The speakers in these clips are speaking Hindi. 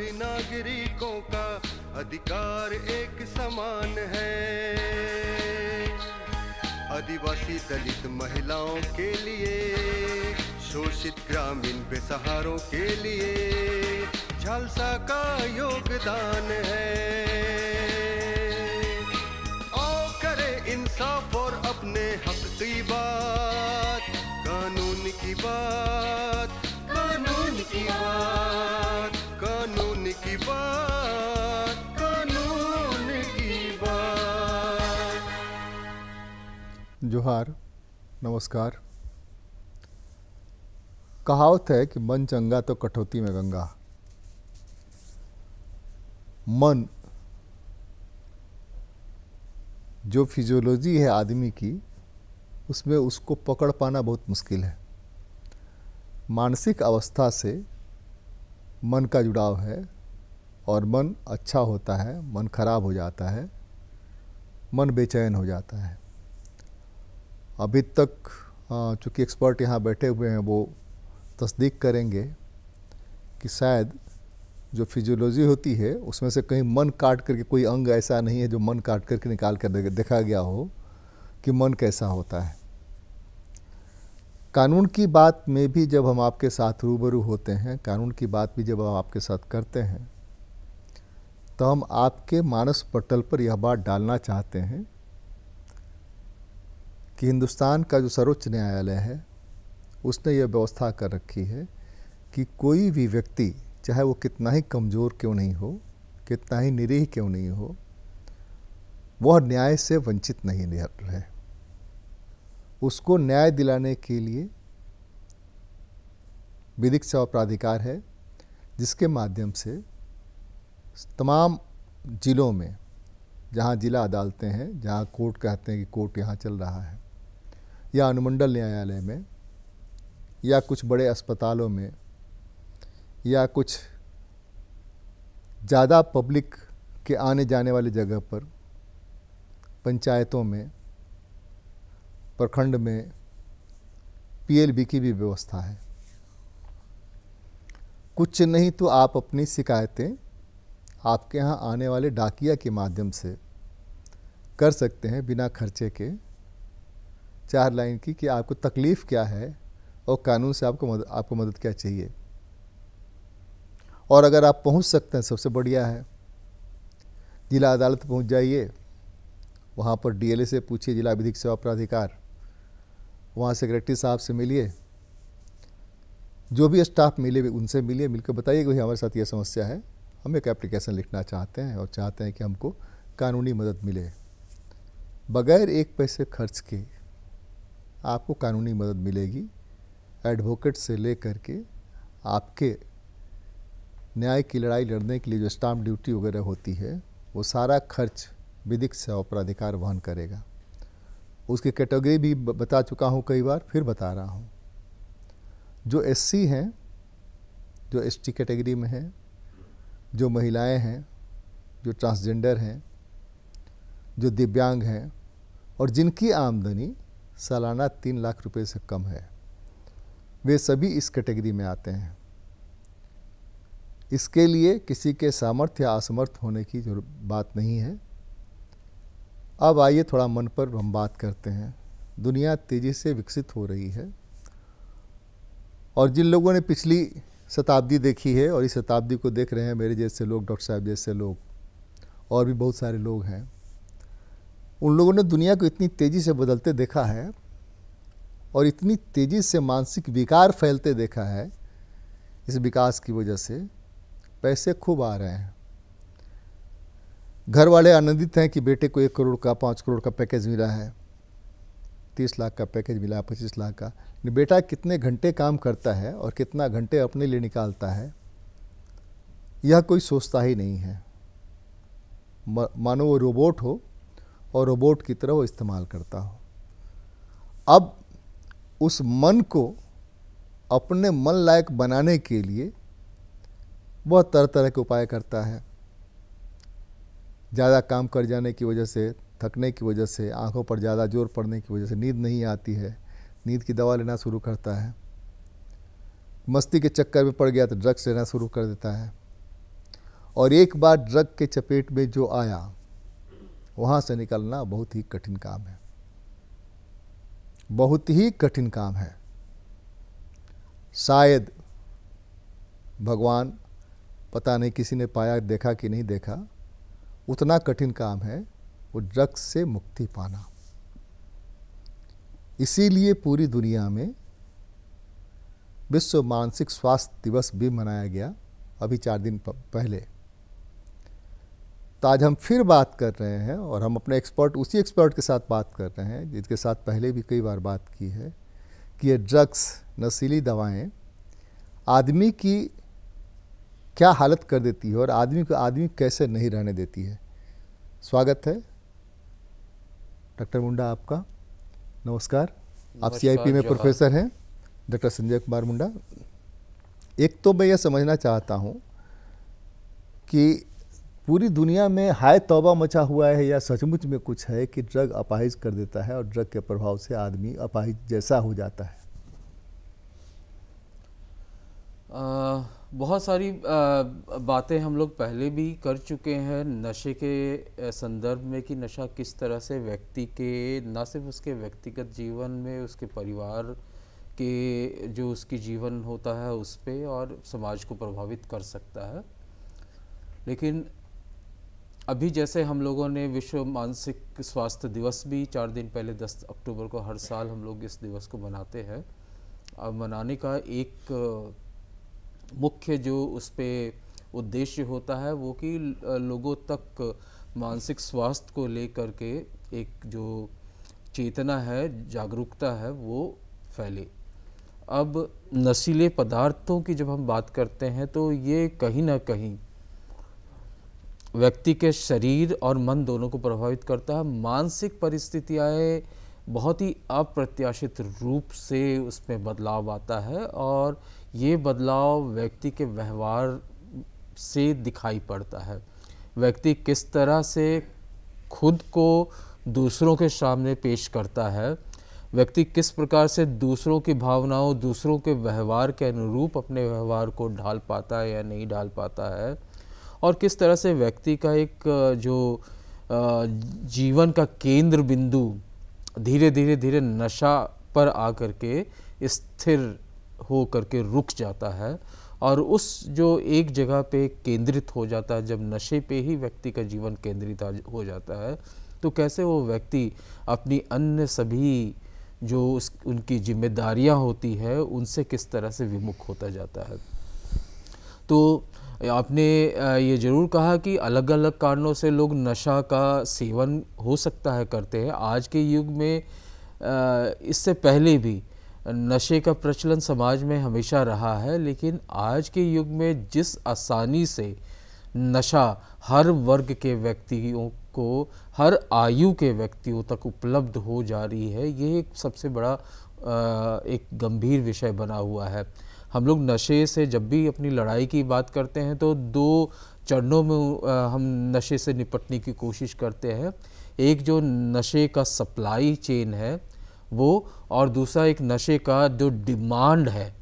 सभी नागरिकों का अधिकार एक समान है आदिवासी दलित महिलाओं के लिए शोषित ग्रामीण बेसहारों के लिए झालसा का योगदान है आओ करे इंसाफ और अपने हक की बात कानून की बात जोहार नमस्कार कहावत है कि मन चंगा तो कठौती में गंगा मन जो फिजियोलॉजी है आदमी की उसमें उसको पकड़ पाना बहुत मुश्किल है मानसिक अवस्था से मन का जुड़ाव है और मन अच्छा होता है मन खराब हो जाता है मन बेचैन हो जाता है अभी तक चूँकि एक्सपर्ट यहाँ बैठे हुए हैं वो तस्दीक करेंगे कि शायद जो फिजियोलॉजी होती है उसमें से कहीं मन काट करके कोई अंग ऐसा नहीं है जो मन काट करके निकाल कर देखा गया हो कि मन कैसा होता है कानून की बात में भी जब हम आपके साथ रूबरू होते हैं कानून की बात भी जब हम आपके साथ करते हैं तो हम आपके मानस पटल पर यह बात डालना चाहते हैं कि हिंदुस्तान का जो सर्वोच्च न्यायालय है उसने यह व्यवस्था कर रखी है कि कोई भी व्यक्ति चाहे वो कितना ही कमज़ोर क्यों नहीं हो कितना ही निरीह क्यों नहीं हो वह न्याय से वंचित नहीं रहे उसको न्याय दिलाने के लिए विधिक सेवा प्राधिकार है जिसके माध्यम से तमाम ज़िलों में जहाँ ज़िला अदालतें हैं जहाँ कोर्ट कहते हैं कि कोर्ट यहाँ चल रहा है या अनुमंडल न्यायालय में या कुछ बड़े अस्पतालों में या कुछ ज़्यादा पब्लिक के आने जाने वाली जगह पर पंचायतों में प्रखंड में पीएलबी की भी व्यवस्था है कुछ नहीं तो आप अपनी शिकायतें आपके यहाँ आने वाले डाकिया के माध्यम से कर सकते हैं बिना खर्चे के चार लाइन की कि आपको तकलीफ़ क्या है और कानून से आपको मदद आपको मदद क्या चाहिए और अगर आप पहुंच सकते हैं सबसे बढ़िया है जिला अदालत पहुंच जाइए वहाँ पर डीएलए से पूछिए जिला विधिक सेवा प्राधिकार वहाँ सेक्रेटरी साहब से मिलिए जो भी स्टाफ मिले भी उनसे मिलिए मिलकर बताइए कि हमारे साथ ये समस्या है हम एक एप्लीकेशन लिखना चाहते हैं और चाहते हैं कि हमको कानूनी मदद मिले बगैर एक पैसे खर्च के आपको कानूनी मदद मिलेगी एडवोकेट से ले कर के आपके न्याय की लड़ाई लड़ने के लिए जो स्टाम्प ड्यूटी वगैरह होती है वो सारा खर्च विधिक सेवा प्राधिकार वहन करेगा उसकी कैटेगरी भी बता चुका हूँ कई बार फिर बता रहा हूँ जो एससी हैं जो एसटी कैटेगरी में हैं जो महिलाएं हैं जो ट्रांसजेंडर हैं जो दिव्यांग हैं और जिनकी आमदनी सालाना तीन लाख रुपए से कम है वे सभी इस कैटेगरी में आते हैं इसके लिए किसी के सामर्थ्य या असमर्थ होने की जो बात नहीं है अब आइए थोड़ा मन पर हम बात करते हैं दुनिया तेज़ी से विकसित हो रही है और जिन लोगों ने पिछली शताब्दी देखी है और इस शताब्दी को देख रहे हैं मेरे जैसे लोग डॉक्टर साहब जैसे लोग और भी बहुत सारे लोग हैं उन लोगों ने दुनिया को इतनी तेज़ी से बदलते देखा है और इतनी तेज़ी से मानसिक विकार फैलते देखा है इस विकास की वजह से पैसे खूब आ रहे हैं घर वाले आनंदित हैं कि बेटे को एक करोड़ का पाँच करोड़ का पैकेज मिला है तीस लाख का पैकेज मिला है पच्चीस लाख का बेटा कितने घंटे काम करता है और कितना घंटे अपने लिए निकालता है यह कोई सोचता ही नहीं है मानो वो रोबोट हो और रोबोट की तरह वो इस्तेमाल करता हो अब उस मन को अपने मन लायक बनाने के लिए वह तरह तरह के उपाय करता है ज़्यादा काम कर जाने की वजह से थकने की वजह से आंखों पर ज़्यादा जोर पड़ने की वजह से नींद नहीं आती है नींद की दवा लेना शुरू करता है मस्ती के चक्कर में पड़ गया तो ड्रग्स लेना शुरू कर देता है और एक बार ड्रग के चपेट में जो आया वहाँ से निकलना बहुत ही कठिन काम है बहुत ही कठिन काम है शायद भगवान पता नहीं किसी ने पाया देखा कि नहीं देखा उतना कठिन काम है वो ड्रग्स से मुक्ति पाना इसीलिए पूरी दुनिया में विश्व मानसिक स्वास्थ्य दिवस भी मनाया गया अभी चार दिन पहले तो आज हम फिर बात कर रहे हैं और हम अपने एक्सपर्ट उसी एक्सपर्ट के साथ बात कर रहे हैं जिनके साथ पहले भी कई बार बात की है कि ये ड्रग्स नशीली दवाएं आदमी की क्या हालत कर देती है और आदमी को आदमी कैसे नहीं रहने देती है स्वागत है डॉक्टर मुंडा आपका नमस्कार आप सीआईपी में प्रोफेसर हैं डॉक्टर संजय कुमार मुंडा एक तो मैं यह समझना चाहता हूँ कि पूरी दुनिया में हाय तौबा मचा हुआ है या सचमुच में कुछ है कि ड्रग अपाहिज कर देता है और ड्रग के प्रभाव से आदमी अपाहिज जैसा हो जाता है आ, बहुत सारी बातें हम लोग पहले भी कर चुके हैं नशे के संदर्भ में कि नशा किस तरह से व्यक्ति के ना सिर्फ उसके व्यक्तिगत जीवन में उसके परिवार के जो उसकी जीवन होता है उस पर और समाज को प्रभावित कर सकता है लेकिन अभी जैसे हम लोगों ने विश्व मानसिक स्वास्थ्य दिवस भी चार दिन पहले 10 अक्टूबर को हर साल हम लोग इस दिवस को मनाते हैं और मनाने का एक मुख्य जो उस पर उद्देश्य होता है वो कि लोगों तक मानसिक स्वास्थ्य को लेकर के एक जो चेतना है जागरूकता है वो फैले अब नशीले पदार्थों की जब हम बात करते हैं तो ये कहीं ना कहीं व्यक्ति के शरीर और मन दोनों को प्रभावित करता है मानसिक परिस्थितियाँ बहुत ही अप्रत्याशित रूप से उसमें बदलाव आता है और ये बदलाव व्यक्ति के व्यवहार से दिखाई पड़ता है व्यक्ति किस तरह से खुद को दूसरों के सामने पेश करता है व्यक्ति किस प्रकार से दूसरों की भावनाओं दूसरों के व्यवहार के अनुरूप अपने व्यवहार को ढाल पाता है या नहीं ढाल पाता है और किस तरह से व्यक्ति का एक जो जीवन का केंद्र बिंदु धीरे धीरे धीरे नशा पर आ कर के स्थिर हो करके रुक जाता है और उस जो एक जगह पे केंद्रित हो जाता है जब नशे पे ही व्यक्ति का जीवन केंद्रित हो जाता है तो कैसे वो व्यक्ति अपनी अन्य सभी जो उस उनकी जिम्मेदारियां होती है उनसे किस तरह से विमुख होता जाता है तो आपने ये ज़रूर कहा कि अलग अलग कारणों से लोग नशा का सेवन हो सकता है करते हैं आज के युग में इससे पहले भी नशे का प्रचलन समाज में हमेशा रहा है लेकिन आज के युग में जिस आसानी से नशा हर वर्ग के व्यक्तियों को हर आयु के व्यक्तियों तक उपलब्ध हो जा रही है ये एक सबसे बड़ा एक गंभीर विषय बना हुआ है हम लोग नशे से जब भी अपनी लड़ाई की बात करते हैं तो दो चरणों में हम नशे से निपटने की कोशिश करते हैं एक जो नशे का सप्लाई चेन है वो और दूसरा एक नशे का जो डिमांड है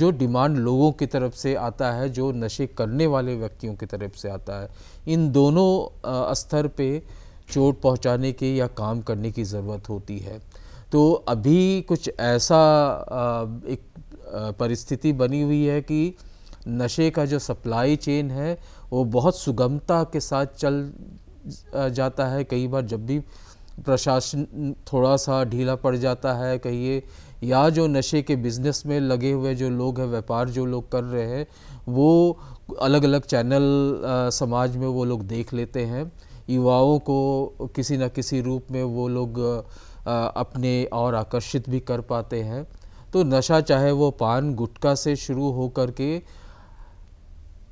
जो डिमांड लोगों की तरफ से आता है जो नशे करने वाले व्यक्तियों की तरफ से आता है इन दोनों स्तर पे चोट पहुंचाने की या काम करने की ज़रूरत होती है तो अभी कुछ ऐसा एक परिस्थिति बनी हुई है कि नशे का जो सप्लाई चेन है वो बहुत सुगमता के साथ चल जाता है कई बार जब भी प्रशासन थोड़ा सा ढीला पड़ जाता है कहिए या जो नशे के बिज़नेस में लगे हुए जो लोग हैं व्यापार जो लोग कर रहे हैं वो अलग अलग चैनल आ, समाज में वो लोग देख लेते हैं युवाओं को किसी न किसी रूप में वो लोग आ, अपने और आकर्षित भी कर पाते हैं तो नशा चाहे वो पान गुटखा से शुरू हो कर के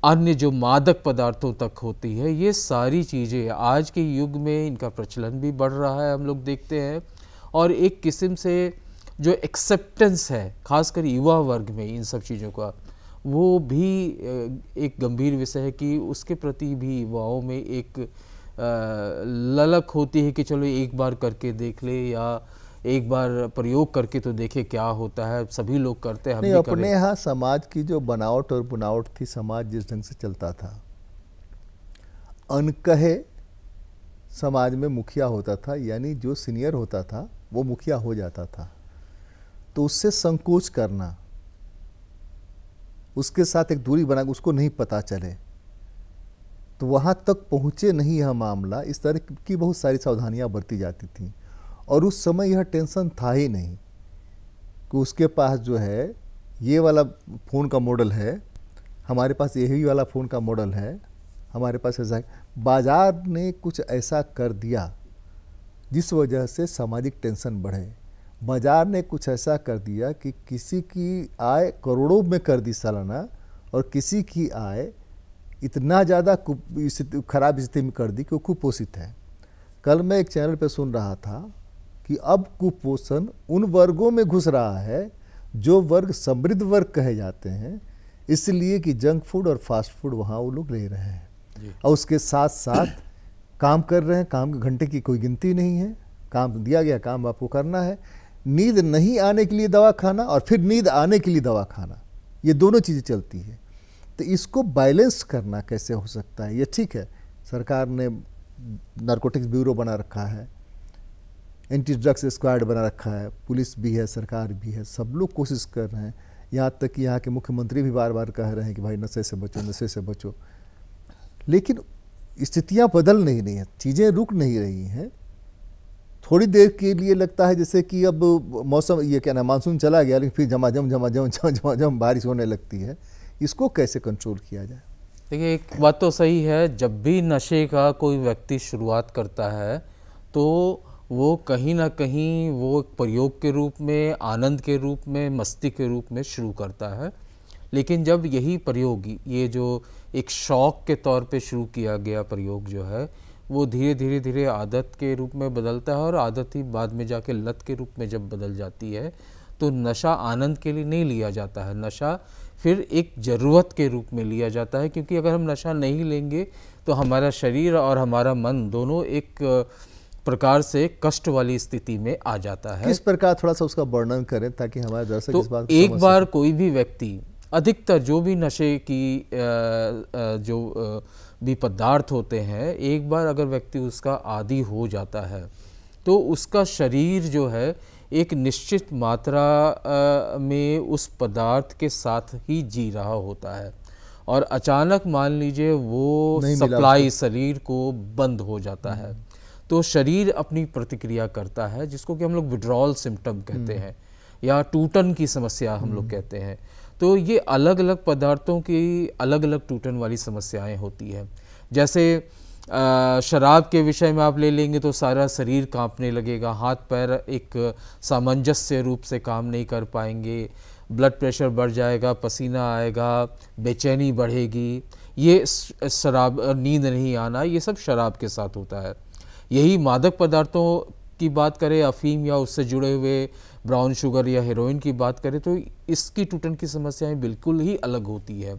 अन्य जो मादक पदार्थों तक होती है ये सारी चीज़ें आज के युग में इनका प्रचलन भी बढ़ रहा है हम लोग देखते हैं और एक किस्म से जो एक्सेप्टेंस है खासकर युवा वर्ग में इन सब चीज़ों का वो भी एक गंभीर विषय है कि उसके प्रति भी युवाओं में एक ललक होती है कि चलो एक बार करके देख ले या एक बार प्रयोग करके तो देखे क्या होता है सभी लोग करते हैं अपने यहाँ समाज की जो बनावट और बनावट थी समाज जिस ढंग से चलता था अनकहे समाज में मुखिया होता था यानी जो सीनियर होता था वो मुखिया हो जाता था तो उससे संकोच करना उसके साथ एक दूरी बना उसको नहीं पता चले तो वहाँ तक पहुँचे नहीं यह मामला इस तरह की बहुत सारी सावधानियाँ बरती जाती थी और उस समय यह टेंशन था ही नहीं कि उसके पास जो है ये वाला फ़ोन का मॉडल है हमारे पास यही वाला फ़ोन का मॉडल है हमारे पास ऐसा बाज़ार ने कुछ ऐसा कर दिया जिस वजह से सामाजिक टेंशन बढ़े बाज़ार ने कुछ ऐसा कर दिया कि किसी की आय करोड़ों में कर दी सालाना और किसी की आय इतना ज़्यादा ख़राब स्थिति में कर दी कि वो कुपोषित है कल मैं एक चैनल पर सुन रहा था कि अब कुपोषण उन वर्गों में घुस रहा है जो वर्ग समृद्ध वर्ग कहे जाते हैं इसलिए कि जंक फूड और फास्ट फूड वहाँ वो लोग ले रहे हैं और उसके साथ साथ काम कर रहे हैं काम के घंटे की कोई गिनती नहीं है काम दिया गया काम आपको करना है नींद नहीं आने के लिए दवा खाना और फिर नींद आने के लिए दवा खाना ये दोनों चीज़ें चलती है तो इसको बैलेंस करना कैसे हो सकता है ये ठीक है सरकार ने नारकोटिक्स ब्यूरो बना रखा है एंटी ड्रग्स स्क्वाड बना रखा है पुलिस भी है सरकार भी है सब लोग कोशिश कर रहे हैं यहाँ तक कि यहाँ के मुख्यमंत्री भी बार बार कह रहे हैं कि भाई नशे से बचो नशे से बचो लेकिन स्थितियाँ बदल नहीं रही हैं चीज़ें रुक नहीं रही हैं थोड़ी देर के लिए लगता है जैसे कि अब मौसम ये क्या ना मानसून चला गया लेकिन फिर झमाझम झमाझम झमाझम बारिश होने लगती है इसको कैसे कंट्रोल किया जाए देखिए एक बात तो सही है जब भी नशे का कोई व्यक्ति शुरुआत करता है तो वो कहीं ना कहीं वो प्रयोग के रूप में आनंद के रूप में मस्ती के रूप में शुरू करता है लेकिन जब यही प्रयोग ये जो एक शौक़ के तौर पे शुरू किया गया प्रयोग जो है वो धीरे धीरे धीरे आदत के रूप में बदलता है और आदत ही बाद में जाके लत के रूप में जब बदल जाती है तो नशा आनंद के लिए नहीं लिया जाता है नशा फिर एक ज़रूरत के रूप में लिया जाता है क्योंकि अगर हम नशा नहीं लेंगे तो हमारा शरीर और हमारा मन दोनों एक प्रकार से कष्ट वाली स्थिति में आ जाता है किस प्रकार थोड़ा सा उसका वर्णन करें ताकि हमारे दर्शक तो इस बात एक बार कोई भी व्यक्ति अधिकतर जो भी नशे की जो भी पदार्थ होते हैं एक बार अगर व्यक्ति उसका आदि हो जाता है तो उसका शरीर जो है एक निश्चित मात्रा में उस पदार्थ के साथ ही जी रहा होता है और अचानक मान लीजिए वो सप्लाई शरीर को बंद हो जाता है तो शरीर अपनी प्रतिक्रिया करता है जिसको कि हम लोग विड्रॉल सिम्टम कहते हम्म। हैं या टूटन की समस्या हम लोग हम्म। कहते हैं तो ये अलग अलग पदार्थों की अलग अलग टूटन वाली समस्याएं होती हैं जैसे शराब के विषय में आप ले लेंगे तो सारा शरीर कांपने लगेगा हाथ पैर एक सामंजस्य रूप से काम नहीं कर पाएंगे ब्लड प्रेशर बढ़ जाएगा पसीना आएगा बेचैनी बढ़ेगी ये शराब नींद नहीं आना ये सब शराब के साथ होता है यही मादक पदार्थों की बात करें अफीम या उससे जुड़े हुए ब्राउन शुगर या हेरोइन की बात करें तो इसकी टूटन की समस्याएं बिल्कुल ही अलग होती है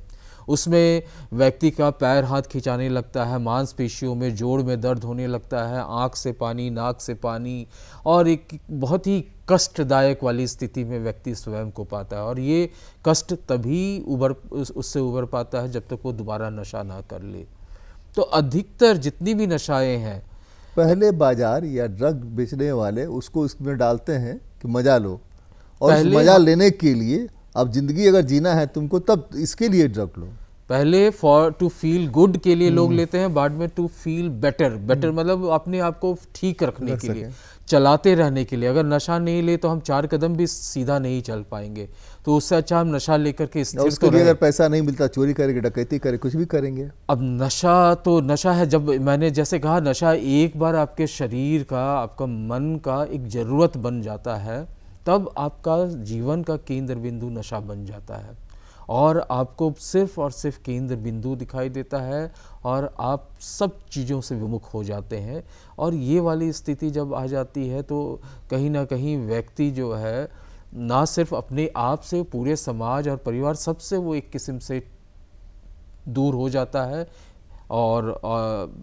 उसमें व्यक्ति का पैर हाथ खिंचाने लगता है मांसपेशियों में जोड़ में दर्द होने लगता है आँख से पानी नाक से पानी और एक बहुत ही कष्टदायक वाली स्थिति में व्यक्ति स्वयं को पाता है और ये कष्ट तभी उभर उससे उभर पाता है जब तक वो दोबारा नशा ना कर ले तो अधिकतर जितनी भी नशाएं हैं पहले बाजार या ड्रग बेचने वाले उसको इसमें डालते हैं कि मजा लो और मजा लेने के लिए अब जिंदगी अगर जीना है तुमको तब इसके लिए ड्रग लो पहले फॉर टू फील गुड के लिए लोग हम्म। लेते हैं बाद में टू फील बेटर बेटर मतलब अपने आप को ठीक रखने के लिए चलाते रहने के लिए अगर नशा नहीं ले तो हम चार कदम भी सीधा नहीं चल पाएंगे तो उससे अच्छा हम नशा लेकर के उसके तो लिए अगर पैसा नहीं मिलता चोरी करेंगे डकैती करें कुछ भी करेंगे अब नशा तो नशा है जब मैंने जैसे कहा नशा एक बार आपके शरीर का आपका मन का एक जरूरत बन जाता है तब आपका जीवन का केंद्र बिंदु नशा बन जाता है और आपको सिर्फ और सिर्फ केंद्र बिंदु दिखाई देता है और आप सब चीज़ों से विमुख हो जाते हैं और ये वाली स्थिति जब आ जाती है तो कहीं ना कहीं व्यक्ति जो है ना सिर्फ अपने आप से पूरे समाज और परिवार सबसे वो एक किस्म से दूर हो जाता है और, और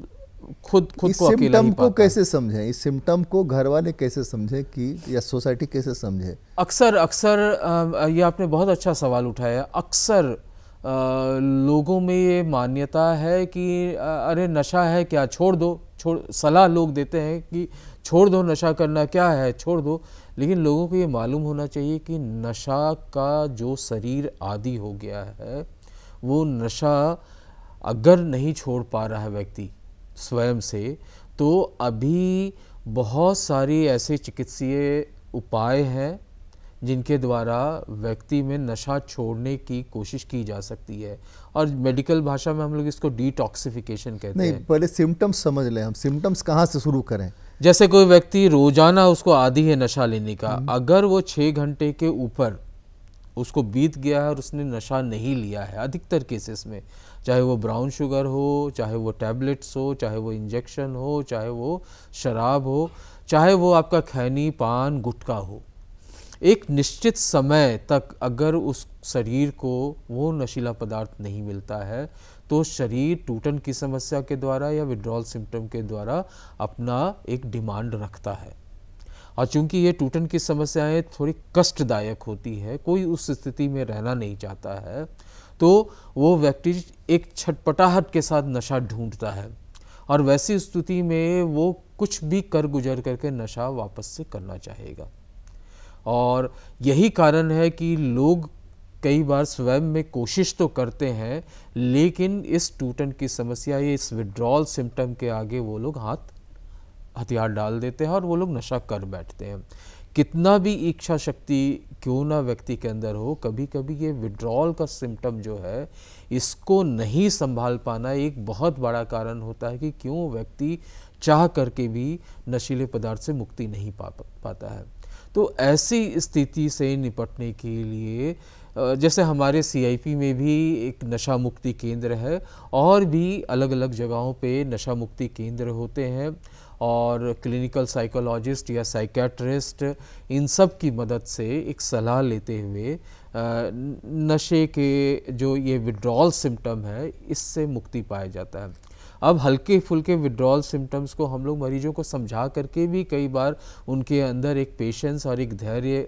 खुद खुद को अकेला ही को कैसे समझें इस सिम्टम को घर वाले कैसे समझें कि या सोसाइटी कैसे समझे अक्सर अक्सर ये आपने बहुत अच्छा सवाल उठाया अक्सर लोगों में ये मान्यता है कि अरे नशा है क्या छोड़ दो छोड़ सलाह लोग देते हैं कि छोड़ दो नशा करना क्या है छोड़ दो लेकिन लोगों को ये मालूम होना चाहिए कि नशा का जो शरीर आदि हो गया है वो नशा अगर नहीं छोड़ पा रहा है व्यक्ति स्वयं से तो अभी बहुत सारी ऐसे चिकित्सीय उपाय हैं जिनके द्वारा व्यक्ति में नशा छोड़ने की कोशिश की जा सकती है और मेडिकल भाषा में हम लोग इसको डिटॉक्सिफिकेशन कहते नहीं, हैं पहले सिम्टम्स समझ लें हम सिम्टम्स कहाँ से शुरू करें जैसे कोई व्यक्ति रोजाना उसको आदि है नशा लेने का हम्म। अगर वो छः घंटे के ऊपर उसको बीत गया है और उसने नशा नहीं लिया है अधिकतर केसेस में चाहे वो ब्राउन शुगर हो चाहे वो टैबलेट्स हो चाहे वो इंजेक्शन हो चाहे वो शराब हो चाहे वो आपका खैनी पान गुटखा हो एक निश्चित समय तक अगर उस शरीर को वो नशीला पदार्थ नहीं मिलता है तो शरीर टूटन की समस्या के द्वारा या विड्रॉल सिम्टम के द्वारा अपना एक डिमांड रखता है और चूंकि ये टूटन की समस्याएं थोड़ी कष्टदायक होती है कोई उस स्थिति में रहना नहीं चाहता है तो वो व्यक्ति एक छटपटाहट के साथ नशा ढूंढता है और वैसी स्थिति में वो कुछ भी कर गुजर करके नशा वापस से करना चाहेगा और यही कारण है कि लोग कई बार स्वयं में कोशिश तो करते हैं लेकिन इस टूटन की समस्या ये इस विड्रॉल सिम्टम के आगे वो लोग हाथ हथियार डाल देते हैं और वो लोग नशा कर बैठते हैं कितना भी इच्छा शक्ति क्यों ना व्यक्ति के अंदर हो कभी कभी ये विड्रॉल का सिम्टम जो है इसको नहीं संभाल पाना एक बहुत बड़ा कारण होता है कि क्यों व्यक्ति चाह करके भी नशीले पदार्थ से मुक्ति नहीं पा पाता है तो ऐसी स्थिति से निपटने के लिए जैसे हमारे सीआईपी में भी एक नशा मुक्ति केंद्र है और भी अलग अलग जगहों पे नशा मुक्ति केंद्र होते हैं और क्लिनिकल साइकोलॉजिस्ट या साइकेट्रिस्ट इन सब की मदद से एक सलाह लेते हुए नशे के जो ये विड्रॉल सिम्टम है इससे मुक्ति पाया जाता है अब हल्के फुल्के विड्रॉल सिम्टम्स को हम लोग मरीजों को समझा करके भी कई बार उनके अंदर एक पेशेंस और एक धैर्य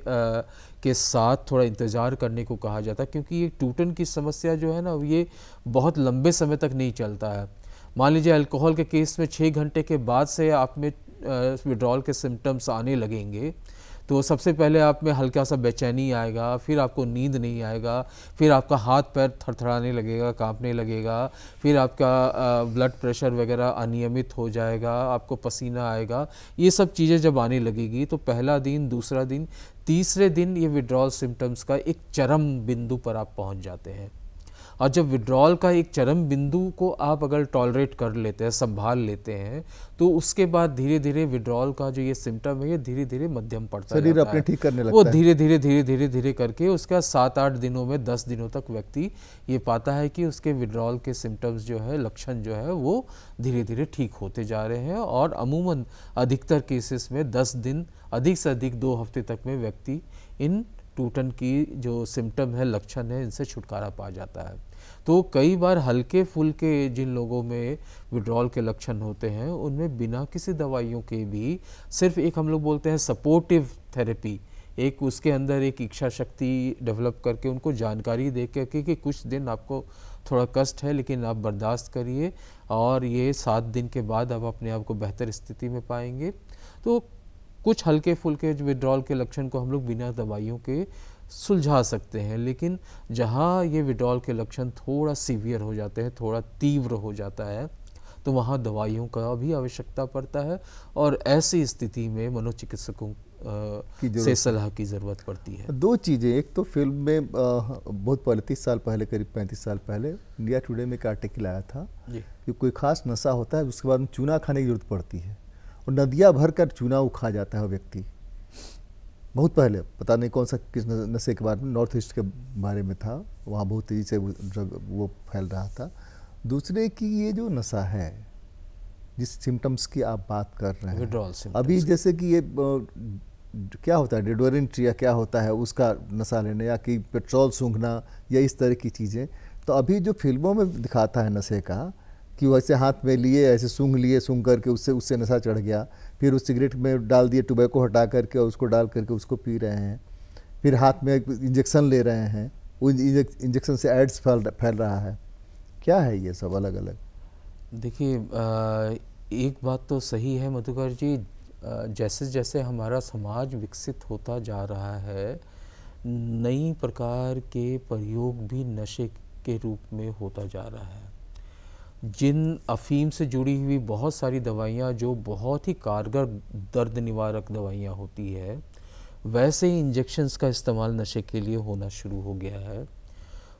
के साथ थोड़ा इंतज़ार करने को कहा जाता है क्योंकि ये टूटन की समस्या जो है ना ये बहुत लंबे समय तक नहीं चलता है मान लीजिए अल्कोहल के केस में छः घंटे के बाद से आप में विड्रॉल के सिम्टम्स आने लगेंगे तो सबसे पहले आप में हल्का सा बेचैनी आएगा फिर आपको नींद नहीं आएगा फिर आपका हाथ पैर थरथराने लगेगा कांपने लगेगा फिर आपका ब्लड प्रेशर वगैरह अनियमित हो जाएगा आपको पसीना आएगा ये सब चीज़ें जब आने लगेगी तो पहला दिन दूसरा दिन तीसरे दिन ये विड्रॉल सिम्टम्स का एक चरम बिंदु पर आप पहुंच जाते हैं और जब विड्रॉल का एक चरम बिंदु को आप अगर टॉलरेट कर लेते हैं संभाल लेते हैं तो उसके बाद धीरे धीरे विड्रॉल का जो ये सिम्टम है ये धीरे धीरे मध्यम पड़ता शरीर अपने ठीक करने लगता वो धीरे धीरे धीरे धीरे धीरे करके उसका सात आठ दिनों में दस दिनों तक व्यक्ति ये पाता है कि उसके विड्रॉल के सिम्टम्स जो है लक्षण जो है वो धीरे धीरे ठीक होते जा रहे हैं और अमूमन अधिकतर केसेस में दस दिन अधिक से अधिक दो हफ्ते तक में व्यक्ति इन टूटन की जो सिम्टम है लक्षण है इनसे छुटकारा पा जाता है तो कई बार हल्के फुल्के जिन लोगों में विड्रॉल के लक्षण होते हैं उनमें बिना किसी दवाइयों के भी सिर्फ एक हम लोग बोलते हैं सपोर्टिव थेरेपी एक उसके अंदर एक इच्छा शक्ति डेवलप करके उनको जानकारी दे करके कि कुछ दिन आपको थोड़ा कष्ट है लेकिन आप बर्दाश्त करिए और ये सात दिन के बाद आप अपने आप को बेहतर स्थिति में पाएंगे तो कुछ हल्के फुल्के विड्रॉल के लक्षण को हम लोग बिना दवाइयों के सुलझा सकते हैं लेकिन जहाँ ये विड्रॉल के लक्षण थोड़ा सीवियर हो जाते हैं थोड़ा तीव्र हो जाता है तो वहाँ दवाइयों का भी आवश्यकता पड़ता है और ऐसी स्थिति में मनोचिकित्सकों की से सलाह की ज़रूरत पड़ती है दो चीज़ें एक तो फिल्म में बहुत पहले तीस साल पहले करीब पैंतीस साल पहले इंडिया टुडे में एक आर्टिकल आया था कि कोई खास नशा होता है उसके बाद चूना खाने की जरूरत पड़ती है और नदियाँ भर कर चूना उखा जाता है व्यक्ति बहुत पहले पता नहीं कौन सा किस नशे के बारे में नॉर्थ ईस्ट के बारे में था वहाँ बहुत तेज़ी से ड्रग वो फैल रहा था दूसरे की ये जो नशा है जिस सिम्टम्स की आप बात कर रहे हैं अभी जैसे कि ये क्या होता है डिडोरेंट या क्या होता है उसका नशा लेने या कि पेट्रोल सूंघना या इस तरह की चीज़ें तो अभी जो फिल्मों में दिखाता है नशे का कि वो ऐसे हाथ में लिए ऐसे सूंघ लिए सूंघ करके उससे उससे नशा चढ़ गया फिर उस सिगरेट में डाल दिए टुबैको हटा करके और उसको डाल करके उसको पी रहे हैं फिर हाथ में इंजेक्शन ले रहे हैं वो इंजेक्शन से एड्स फैल फैल रहा है क्या है ये सब अलग अलग देखिए एक बात तो सही है मधुकर जी जैसे जैसे हमारा समाज विकसित होता जा रहा है नई प्रकार के प्रयोग भी नशे के रूप में होता जा रहा है जिन अफीम से जुड़ी हुई बहुत सारी दवाइयाँ जो बहुत ही कारगर दर्द निवारक दवाइयाँ होती है वैसे ही इंजेक्शन्स का इस्तेमाल नशे के लिए होना शुरू हो गया है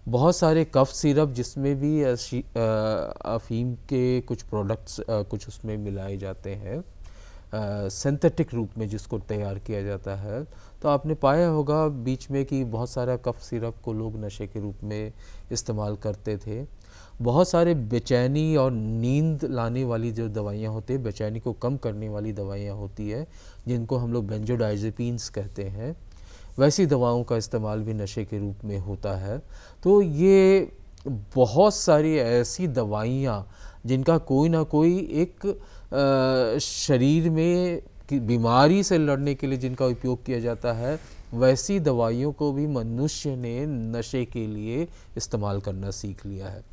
बहुत सारे कफ सिरप जिसमें भी अफीम के कुछ प्रोडक्ट्स कुछ उसमें मिलाए जाते हैं सिंथेटिक रूप में जिसको तैयार किया जाता है तो आपने पाया होगा बीच में कि बहुत सारा कफ सिरप को लोग नशे के रूप में इस्तेमाल करते थे बहुत सारे बेचैनी और नींद लाने वाली जो दवाइयाँ होती है बेचैनी को कम करने वाली दवाइयाँ होती है जिनको हम लोग बेंजोडाइजेपीन्स कहते हैं वैसी दवाओं का इस्तेमाल भी नशे के रूप में होता है तो ये बहुत सारी ऐसी दवाइयाँ जिनका कोई ना कोई एक शरीर में बीमारी से लड़ने के लिए जिनका उपयोग किया जाता है वैसी दवाइयों को भी मनुष्य ने नशे के लिए इस्तेमाल करना सीख लिया है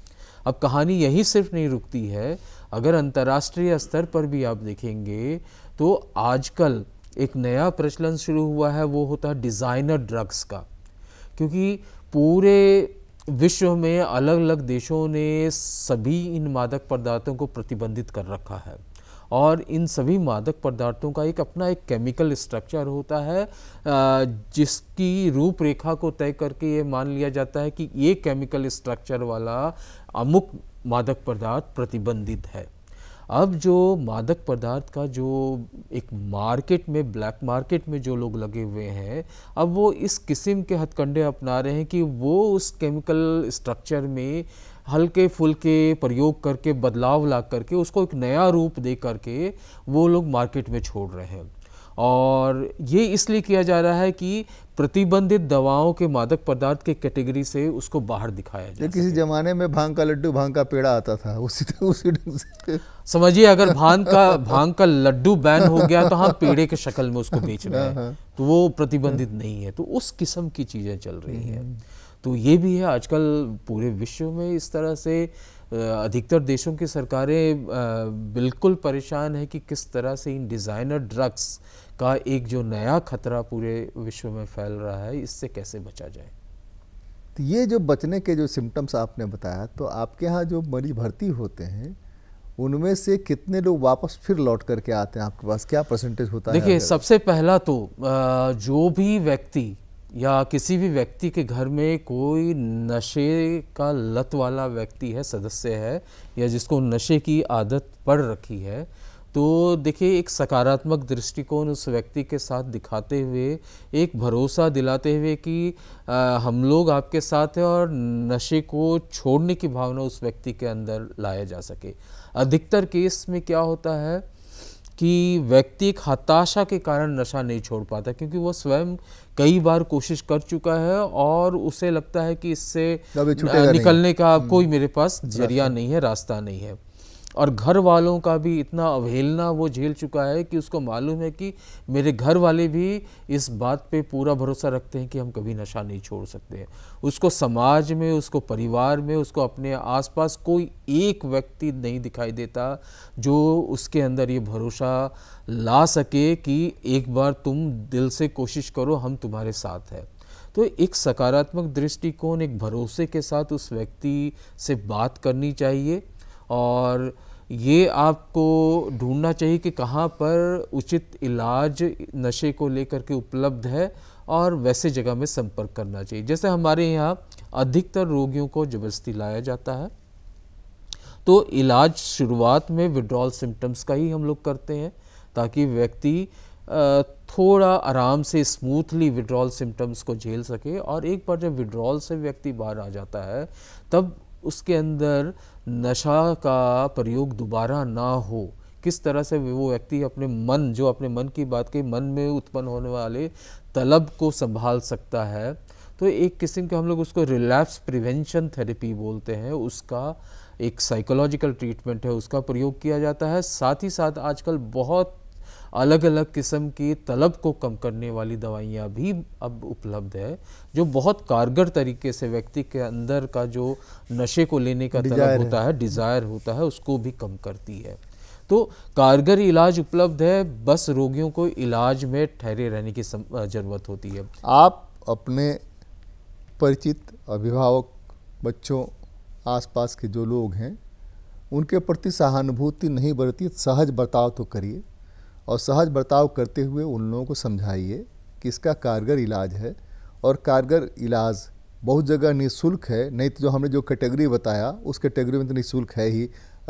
अब कहानी यहीं सिर्फ नहीं रुकती है अगर अंतर्राष्ट्रीय स्तर पर भी आप देखेंगे तो आजकल एक नया प्रचलन शुरू हुआ है वो होता है डिज़ाइनर ड्रग्स का क्योंकि पूरे विश्व में अलग अलग देशों ने सभी इन मादक पदार्थों को प्रतिबंधित कर रखा है और इन सभी मादक पदार्थों का एक अपना एक केमिकल स्ट्रक्चर होता है जिसकी रूपरेखा को तय करके ये मान लिया जाता है कि ये केमिकल स्ट्रक्चर वाला अमुक मादक पदार्थ प्रतिबंधित है अब जो मादक पदार्थ का जो एक मार्केट में ब्लैक मार्केट में जो लोग लगे हुए हैं अब वो इस किस्म के हथकंडे अपना रहे हैं कि वो उस केमिकल स्ट्रक्चर में हल्के फुल्के प्रयोग करके बदलाव ला करके उसको एक नया रूप दे करके वो लोग मार्केट में छोड़ रहे हैं और ये इसलिए किया जा रहा है कि प्रतिबंधित दवाओं के मादक पदार्थ के कैटेगरी से उसको बाहर दिखाया जाए किसी जमाने में भांग का लड्डू भांग का पेड़ा आता था उसी उसी ढंग से समझिए अगर भांग का भांग का लड्डू बैन हो गया तो हम हाँ, पेड़े के शक्ल में उसको बेच रहे हैं हाँ, हाँ। तो वो प्रतिबंधित नहीं है तो उस किस्म की चीज़ें चल रही हैं हम्म। तो ये भी है आजकल पूरे विश्व में इस तरह से अधिकतर देशों की सरकारें बिल्कुल परेशान है कि किस तरह से इन डिज़ाइनर ड्रग्स का एक जो नया खतरा पूरे विश्व में फैल रहा है इससे कैसे बचा जाए तो ये जो बचने के जो सिम्टम्स आपने बताया तो आपके यहाँ जो मरीज भर्ती होते हैं उनमें से कितने लोग वापस फिर लौट करके आते हैं आपके पास क्या परसेंटेज होता है देखिए सबसे पहला तो जो भी व्यक्ति या किसी भी व्यक्ति के घर में कोई नशे का लत वाला व्यक्ति है सदस्य है या जिसको नशे की आदत पड़ रखी है तो देखिए एक सकारात्मक दृष्टिकोण उस व्यक्ति के साथ दिखाते हुए एक भरोसा दिलाते हुए कि आ, हम लोग आपके साथ हैं और नशे को छोड़ने की भावना उस व्यक्ति के अंदर लाया जा सके अधिकतर केस में क्या होता है कि व्यक्ति एक हताशा के कारण नशा नहीं छोड़ पाता क्योंकि वह स्वयं कई बार कोशिश कर चुका है और उसे लगता है कि इससे निकलने का हम्म। कोई मेरे पास जरिया अच्छा। नहीं है रास्ता नहीं है और घर वालों का भी इतना अवहेलना वो झेल चुका है कि उसको मालूम है कि मेरे घर वाले भी इस बात पे पूरा भरोसा रखते हैं कि हम कभी नशा नहीं छोड़ सकते हैं उसको समाज में उसको परिवार में उसको अपने आसपास कोई एक व्यक्ति नहीं दिखाई देता जो उसके अंदर ये भरोसा ला सके कि एक बार तुम दिल से कोशिश करो हम तुम्हारे साथ हैं तो एक सकारात्मक दृष्टिकोण एक भरोसे के साथ उस व्यक्ति से बात करनी चाहिए और ये आपको ढूंढना चाहिए कि कहाँ पर उचित इलाज नशे को लेकर के उपलब्ध है और वैसे जगह में संपर्क करना चाहिए जैसे हमारे यहाँ अधिकतर रोगियों को जबरदस्ती लाया जाता है तो इलाज शुरुआत में विड्रॉल सिम्टम्स का ही हम लोग करते हैं ताकि व्यक्ति थोड़ा आराम से स्मूथली विड्रॉल सिम्टम्स को झेल सके और एक बार जब विड्रॉल से व्यक्ति बाहर आ जाता है तब उसके अंदर नशा का प्रयोग दोबारा ना हो किस तरह से वो व्यक्ति अपने मन जो अपने मन की बात कही मन में उत्पन्न होने वाले तलब को संभाल सकता है तो एक किस्म का हम लोग उसको रिलैप्स प्रिवेंशन थेरेपी बोलते हैं उसका एक साइकोलॉजिकल ट्रीटमेंट है उसका प्रयोग किया जाता है साथ ही साथ आजकल बहुत अलग अलग किस्म की तलब को कम करने वाली दवाइयाँ भी अब उपलब्ध है जो बहुत कारगर तरीके से व्यक्ति के अंदर का जो नशे को लेने का तलब होता है डिज़ायर होता है उसको भी कम करती है तो कारगर इलाज उपलब्ध है बस रोगियों को इलाज में ठहरे रहने की ज़रूरत होती है आप अपने परिचित अभिभावक बच्चों आसपास के जो लोग हैं उनके प्रति सहानुभूति नहीं बरती सहज बर्ताव तो करिए और सहज बर्ताव करते हुए उन लोगों को समझाइए कि इसका कारगर इलाज है और कारगर इलाज बहुत जगह निःशुल्क है नहीं तो जो हमने जो कैटेगरी बताया उस कैटेगरी में तो निःशुल्क है ही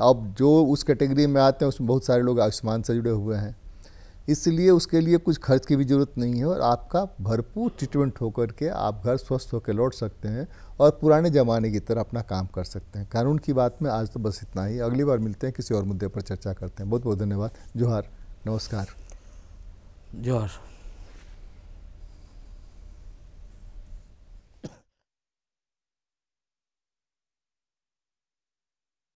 अब जो उस कैटेगरी में आते हैं उसमें बहुत सारे लोग आयुष्मान से जुड़े हुए हैं इसलिए उसके लिए कुछ खर्च की भी ज़रूरत नहीं है और आपका भरपूर ट्रीटमेंट होकर के आप घर स्वस्थ होकर लौट सकते हैं और पुराने ज़माने की तरह अपना काम कर सकते हैं कानून की बात में आज तो बस इतना ही अगली बार मिलते हैं किसी और मुद्दे पर चर्चा करते हैं बहुत बहुत धन्यवाद जोहार नमस्कार जोहर